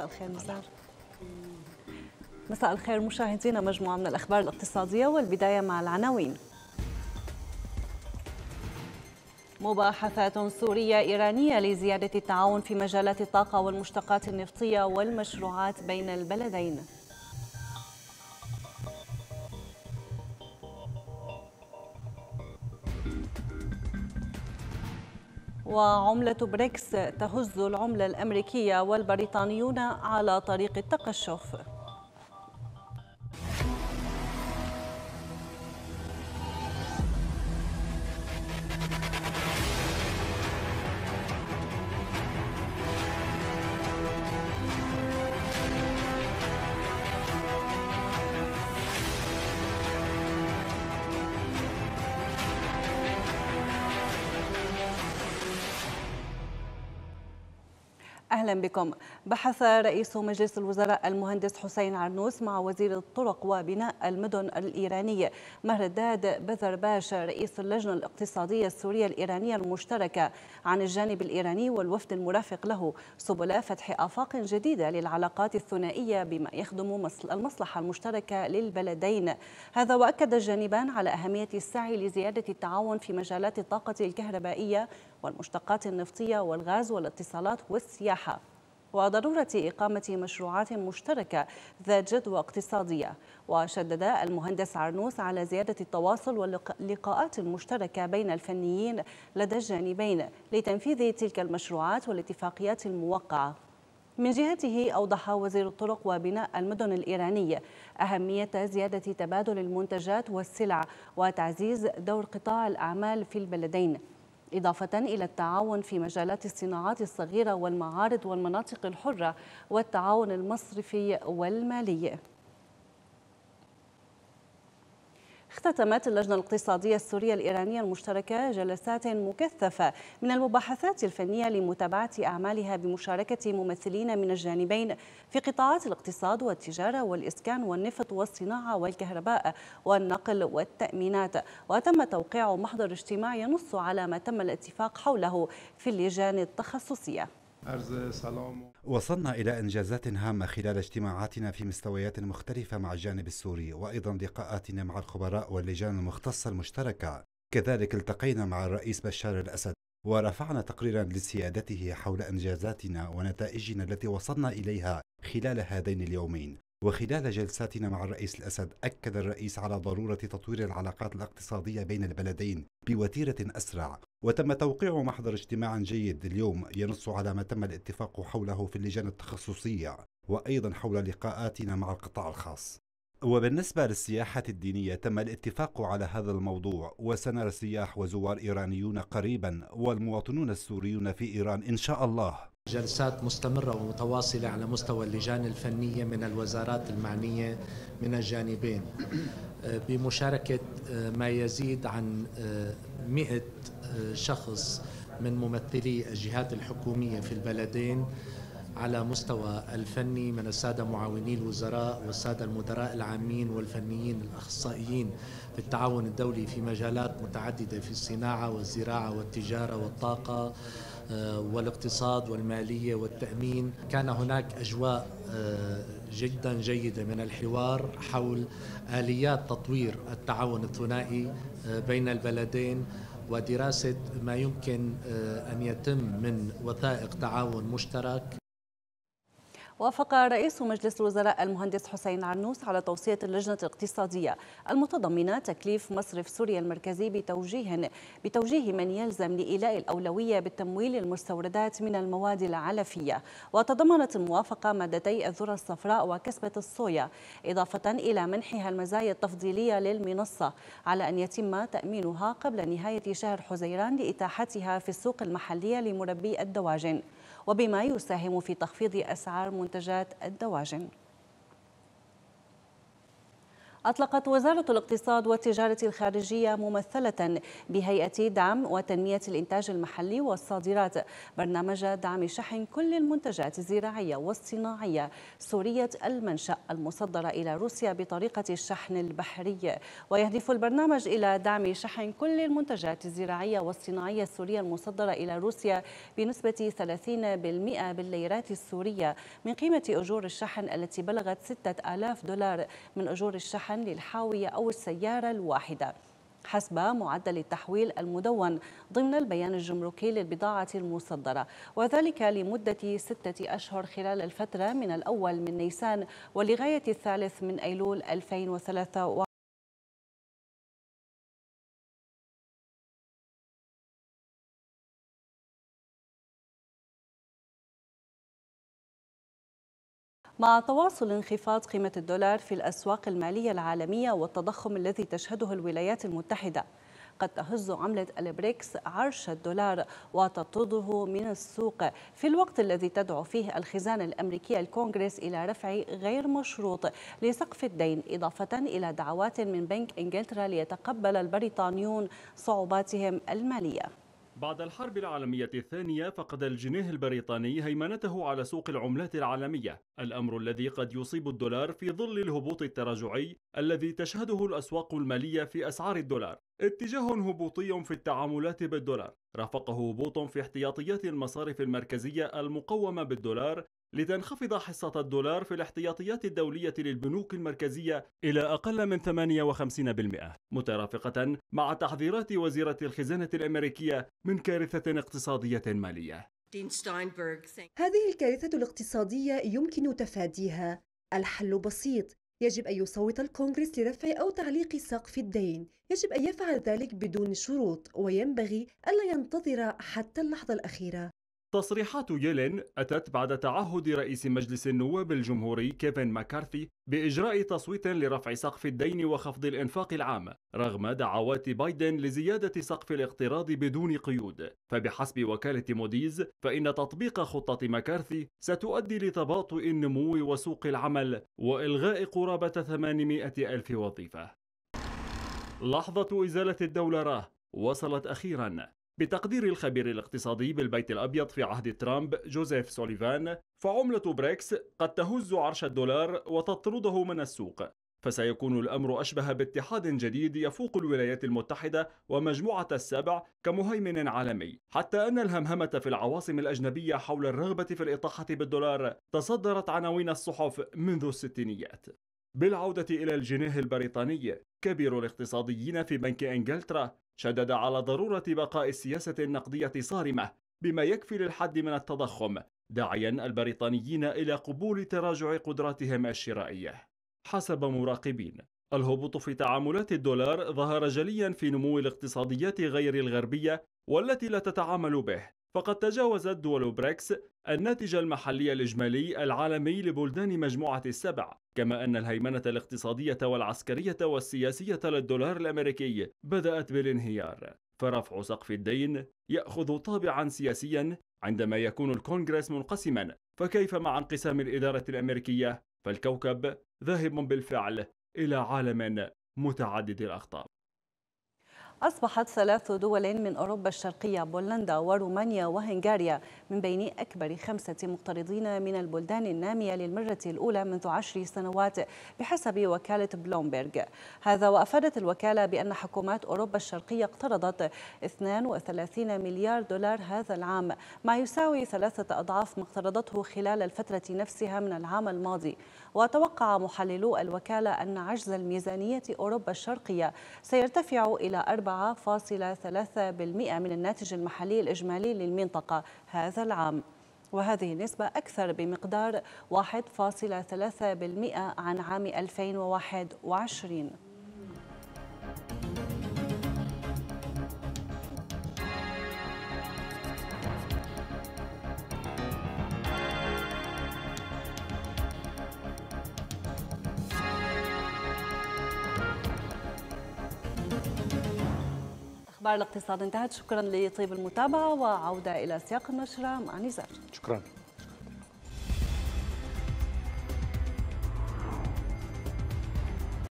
مساء الخير مساء الخير مشاهدينا مجموعة من الأخبار الاقتصادية والبداية مع العناوين مباحثات سورية إيرانية لزيادة التعاون في مجالات الطاقة والمشتقات النفطية والمشروعات بين البلدين وعملة بريكس تهز العملة الأمريكية والبريطانيون على طريق التقشف أهلا بكم بحث رئيس مجلس الوزراء المهندس حسين عرنوس مع وزير الطرق وبناء المدن الإيراني مهرداد بذر باشا رئيس اللجنة الاقتصادية السورية الإيرانية المشتركة عن الجانب الإيراني والوفد المرافق له سبل فتح آفاق جديدة للعلاقات الثنائية بما يخدم المصلحة المشتركة للبلدين هذا وأكد الجانبان على أهمية السعي لزيادة التعاون في مجالات الطاقة الكهربائية والمشتقات النفطية والغاز والاتصالات والسياحة وضرورة إقامة مشروعات مشتركة ذات جدوى اقتصادية وشدد المهندس عرنوس على زيادة التواصل واللقاءات المشتركة بين الفنيين لدى الجانبين لتنفيذ تلك المشروعات والاتفاقيات الموقعة من جهته أوضح وزير الطرق وبناء المدن الإيرانية أهمية زيادة تبادل المنتجات والسلع وتعزيز دور قطاع الأعمال في البلدين إضافة إلى التعاون في مجالات الصناعات الصغيرة والمعارض والمناطق الحرة والتعاون المصرفي والمالي اختتمت اللجنة الاقتصادية السورية الإيرانية المشتركة جلسات مكثفة من المباحثات الفنية لمتابعة أعمالها بمشاركة ممثلين من الجانبين في قطاعات الاقتصاد والتجارة والإسكان والنفط والصناعة والكهرباء والنقل والتأمينات وتم توقيع محضر اجتماع ينص على ما تم الاتفاق حوله في اللجان التخصصية أرز سلام وصلنا إلى إنجازات هامة خلال اجتماعاتنا في مستويات مختلفة مع الجانب السوري وأيضا لقاءاتنا مع الخبراء واللجان المختصة المشتركة كذلك التقينا مع الرئيس بشار الأسد ورفعنا تقريرا لسيادته حول إنجازاتنا ونتائجنا التي وصلنا إليها خلال هذين اليومين وخلال جلساتنا مع الرئيس الأسد أكد الرئيس على ضرورة تطوير العلاقات الاقتصادية بين البلدين بوتيرة أسرع وتم توقيع محضر اجتماع جيد اليوم ينص على ما تم الاتفاق حوله في اللجان التخصصية وأيضا حول لقاءاتنا مع القطاع الخاص وبالنسبة للسياحة الدينية تم الاتفاق على هذا الموضوع وسنرى سياح وزوار إيرانيون قريبا والمواطنون السوريون في إيران إن شاء الله جلسات مستمرة ومتواصلة على مستوى اللجان الفنية من الوزارات المعنية من الجانبين آه، بمشاركة آه، ما يزيد عن 100 آه، شخص من ممثلي الجهات الحكومية في البلدين على مستوى الفني من السادة معاوني الوزراء والسادة المدراء العامين والفنيين الأخصائيين في التعاون الدولي في مجالات متعددة في الصناعة والزراعة والتجارة والطاقة آه، والاقتصاد والمالية والتأمين كان هناك أجواء آه، جدا جيدة من الحوار حول آليات تطوير التعاون الثنائي آه، بين البلدين ودراسة ما يمكن أن يتم من وثائق تعاون مشترك وافق رئيس مجلس الوزراء المهندس حسين عرنوس على توصية اللجنة الاقتصادية المتضمنة تكليف مصرف سوريا المركزي بتوجيه بتوجيه من يلزم لإيلاء الأولوية بالتمويل المستوردات من المواد العلفية وتضمنت الموافقة مادتي الذرة الصفراء وكسبة الصويا إضافة إلى منحها المزايا التفضيلية للمنصة على أن يتم تأمينها قبل نهاية شهر حزيران لإتاحتها في السوق المحلية لمربي الدواجن وبما يساهم في تخفيض أسعار منتجات الدواجن أطلقت وزارة الاقتصاد والتجارة الخارجية ممثلة بهيئة دعم وتنمية الإنتاج المحلي والصادرات برنامج دعم شحن كل المنتجات الزراعية والصناعية سورية المنشأ المصدرة إلى روسيا بطريقة الشحن البحري ويهدف البرنامج إلى دعم شحن كل المنتجات الزراعية والصناعية السورية المصدرة إلى روسيا بنسبة 30% بالليرات السورية من قيمة أجور الشحن التي بلغت 6000 دولار من أجور الشحن شحن للحاوية أو السيارة الواحدة حسب معدل التحويل المدون ضمن البيان الجمركي للبضاعة المصدرة وذلك لمدة ستة أشهر خلال الفترة من الأول من نيسان ولغاية الثالث من أيلول 2023 مع تواصل انخفاض قيمة الدولار في الأسواق المالية العالمية والتضخم الذي تشهده الولايات المتحدة قد تهز عملة البريكس عرش الدولار وتطرده من السوق في الوقت الذي تدعو فيه الخزانة الأمريكية الكونغرس إلى رفع غير مشروط لسقف الدين إضافة إلى دعوات من بنك إنجلترا ليتقبل البريطانيون صعوباتهم المالية بعد الحرب العالمية الثانية فقد الجنيه البريطاني هيمنته على سوق العملات العالمية الأمر الذي قد يصيب الدولار في ظل الهبوط التراجعي الذي تشهده الأسواق المالية في أسعار الدولار اتجاه هبوطي في التعاملات بالدولار رافقه هبوط في احتياطيات المصارف المركزية المقومة بالدولار لتنخفض حصة الدولار في الاحتياطيات الدولية للبنوك المركزية إلى أقل من 58% مترافقة مع تحذيرات وزيرة الخزانة الأمريكية من كارثة اقتصادية مالية هذه الكارثة الاقتصادية يمكن تفاديها الحل بسيط يجب أن يصوت الكونغرس لرفع أو تعليق سقف الدين يجب أن يفعل ذلك بدون شروط وينبغي ألا ينتظر حتى اللحظة الأخيرة تصريحات يلين أتت بعد تعهد رئيس مجلس النواب الجمهوري كيفن ماكارثي بإجراء تصويت لرفع سقف الدين وخفض الإنفاق العام رغم دعوات بايدن لزيادة سقف الاقتراض بدون قيود فبحسب وكالة موديز فإن تطبيق خطة ماكارثي ستؤدي لتباطؤ النمو وسوق العمل وإلغاء قرابة 800 ألف وظيفة لحظة إزالة الدولة راه وصلت أخيرا بتقدير الخبير الاقتصادي بالبيت الأبيض في عهد ترامب جوزيف سوليفان فعملة بريكس قد تهز عرش الدولار وتطرده من السوق فسيكون الأمر أشبه باتحاد جديد يفوق الولايات المتحدة ومجموعة السبع كمهيمن عالمي حتى أن الهمهمة في العواصم الأجنبية حول الرغبة في الإطاحة بالدولار تصدرت عناوين الصحف منذ الستينيات بالعودة إلى الجنيه البريطاني كبير الاقتصاديين في بنك إنجلترا شدد على ضرورة بقاء السياسة النقدية صارمة بما يكفي للحد من التضخم داعيا البريطانيين إلى قبول تراجع قدراتهم الشرائية حسب مراقبين الهبوط في تعاملات الدولار ظهر جليا في نمو الاقتصاديات غير الغربية والتي لا تتعامل به فقد تجاوزت دول بريكس الناتج المحلي الإجمالي العالمي لبلدان مجموعة السبع كما أن الهيمنة الاقتصادية والعسكرية والسياسية للدولار الأمريكي بدأت بالانهيار فرفع سقف الدين يأخذ طابعا سياسيا عندما يكون الكونغرس منقسما فكيف مع انقسام الإدارة الأمريكية فالكوكب ذاهب بالفعل إلى عالم متعدد الأخطاء أصبحت ثلاث دول من أوروبا الشرقية بولندا ورومانيا وهنغاريا من بين أكبر خمسة مقترضين من البلدان النامية للمرة الأولى منذ عشر سنوات بحسب وكالة بلومبرغ هذا وأفادت الوكالة بأن حكومات أوروبا الشرقية اقترضت 32 مليار دولار هذا العام ما يساوي ثلاثة أضعاف ما اقترضته خلال الفترة نفسها من العام الماضي وتوقع محللو الوكالة أن عجز الميزانية أوروبا الشرقية سيرتفع إلى 4 7.3% من الناتج المحلي الإجمالي للمنطقة هذا العام وهذه النسبة أكثر بمقدار 1.3% عن عام 2021 الاخبار الاقتصاد انتهت شكرا لطيب المتابعه وعوده الى سياق النشره مع نزار شكرا